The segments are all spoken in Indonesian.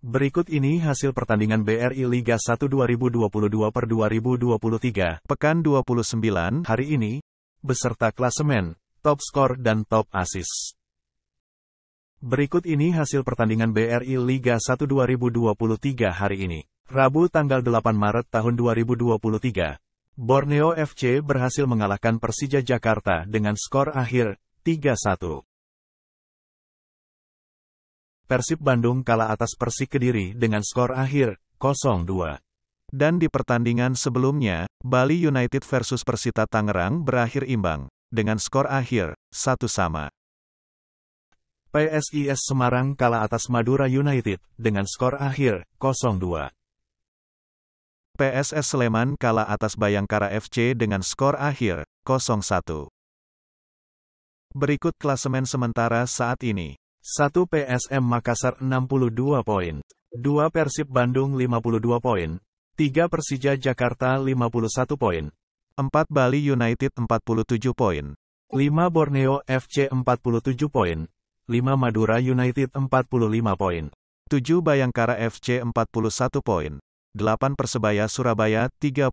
Berikut ini hasil pertandingan BRI Liga 1 2022 per 2023, pekan 29, hari ini, beserta klasemen, top skor dan top assist. Berikut ini hasil pertandingan BRI Liga 1 2023 hari ini, Rabu tanggal 8 Maret tahun 2023. Borneo FC berhasil mengalahkan Persija Jakarta dengan skor akhir 3-1. Persib Bandung kalah atas Persik Kediri dengan skor akhir 0-2. Dan di pertandingan sebelumnya, Bali United versus Persita Tangerang berakhir imbang dengan skor akhir 1 sama. PSIS Semarang kalah atas Madura United dengan skor akhir 0-2. PSS Sleman kalah atas Bayangkara FC dengan skor akhir 0-1. Berikut klasemen sementara saat ini. 1 PSM Makassar 62 poin, 2 Persib Bandung 52 poin, 3 Persija Jakarta 51 poin, 4 Bali United 47 poin, 5 Borneo FC 47 poin, 5 Madura United 45 poin, 7 Bayangkara FC 41 poin, 8 Persebaya Surabaya 38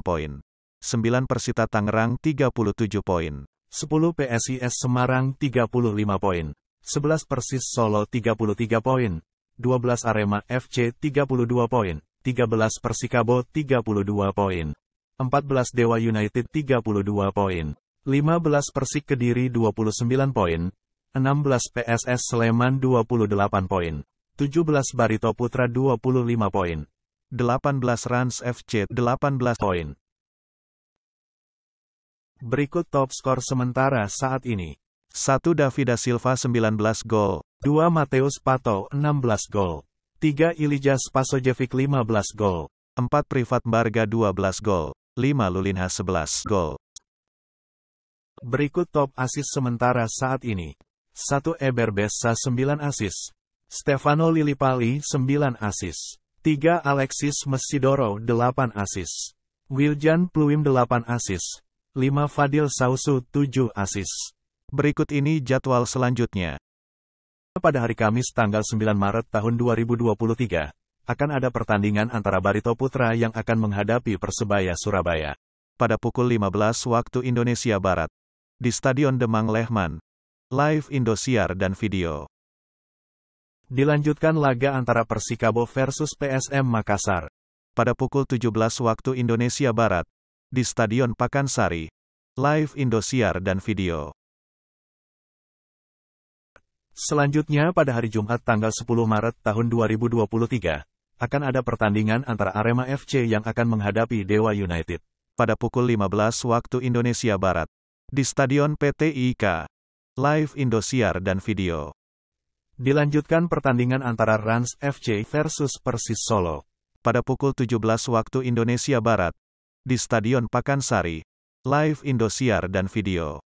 poin, 9 Persita Tangerang 37 poin, 10 PSIS Semarang 35 poin. 11 Persis Solo 33 poin, 12 Arema FC 32 poin, 13 Persikabo 32 poin, 14 Dewa United 32 poin, 15 Persik Kediri 29 poin, 16 PSS Sleman 28 poin, 17 Barito Putra 25 poin, 18 Rans FC 18 poin. Berikut top skor sementara saat ini. 1 Davida Silva 19 gol, 2 Mateus Pato 16 gol, 3 Ilijas Pasojevic 15 gol, 4 Privat Barga 12 gol, 5 Lulinha 11 gol. Berikut top asis sementara saat ini. 1 Eber Bessa 9 asis, Stefano Lillipali 9 asis, 3 Alexis Mesidoro 8 asis, Wiljan Pluim 8 asis, 5 Fadil Sausu 7 asis. Berikut ini jadwal selanjutnya. Pada hari Kamis tanggal 9 Maret tahun 2023, akan ada pertandingan antara Barito Putra yang akan menghadapi Persebaya Surabaya. Pada pukul 15 waktu Indonesia Barat. Di Stadion Demang Lehman. Live Indosiar dan video. Dilanjutkan laga antara Persikabo versus PSM Makassar. Pada pukul 17 waktu Indonesia Barat. Di Stadion Pakansari. Live Indosiar dan video. Selanjutnya pada hari Jumat tanggal 10 Maret tahun 2023, akan ada pertandingan antara Arema FC yang akan menghadapi Dewa United. Pada pukul 15 waktu Indonesia Barat. Di Stadion PT IK. Live Indosiar dan video. Dilanjutkan pertandingan antara Rans FC versus Persis Solo. Pada pukul 17 waktu Indonesia Barat. Di Stadion Pakansari. Live Indosiar dan video.